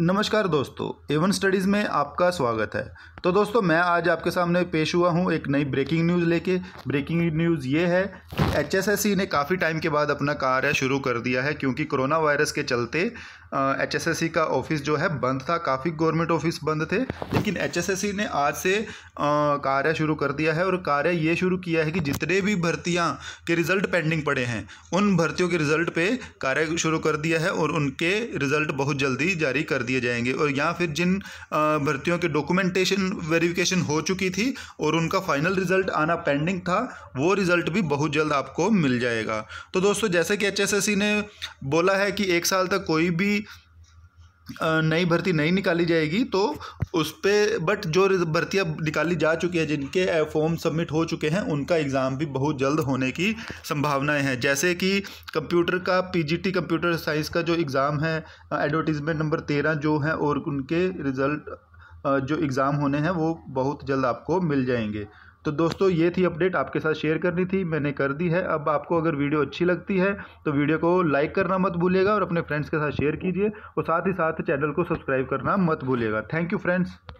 नमस्कार दोस्तों Avon studies में आपका स्वागत है तो दोस्तों मैं आज आपके सामने पेश हुआ हूँ एक नई ब्रेकिंग न्यूज़ लेके ब्रेकिंग न्यूज़ ये है कि एचएसएससी ने काफ़ी टाइम के बाद अपना कार्य शुरू कर दिया है क्योंकि कोरोना वायरस के चलते एचएसएससी का ऑफिस जो है बंद था काफ़ी गवर्नमेंट ऑफिस बंद थे लेकिन एच ने आज से कार्य शुरू कर दिया है और कार्य ये शुरू किया है कि जितने भी भर्तियाँ के रिज़ल्ट पेंडिंग पड़े हैं उन भर्तियों के रिज़ल्ट कार्य शुरू कर दिया है और उनके रिज़ल्ट बहुत जल्दी जारी कर दिए जाएंगे और या फिर जिन भर्तियों के डॉक्यूमेंटेशन वेरिफिकेशन हो चुकी थी और उनका फाइनल रिजल्ट आना पेंडिंग था वो रिजल्ट भी बहुत जल्द आपको मिल जाएगा तो दोस्तों जैसे कि एच ने बोला है कि एक साल तक कोई भी नई भर्ती नहीं निकाली जाएगी तो उस पर बट जो भर्तियाँ निकाली जा चुकी है जिनके फॉर्म सबमिट हो चुके हैं उनका एग्ज़ाम भी बहुत जल्द होने की संभावनाएं हैं जैसे कि कंप्यूटर का पीजीटी कंप्यूटर साइंस का जो एग्ज़ाम है एडवर्टीज़मेंट नंबर तेरह जो है और उनके रिज़ल्ट जो एग्ज़ाम होने हैं वो बहुत जल्द आपको मिल जाएंगे तो दोस्तों ये थी अपडेट आपके साथ शेयर करनी थी मैंने कर दी है अब आपको अगर वीडियो अच्छी लगती है तो वीडियो को लाइक करना मत भूलिएगा और अपने फ्रेंड्स के साथ शेयर कीजिए और साथ ही साथ चैनल को सब्सक्राइब करना मत भूलिएगा थैंक यू फ्रेंड्स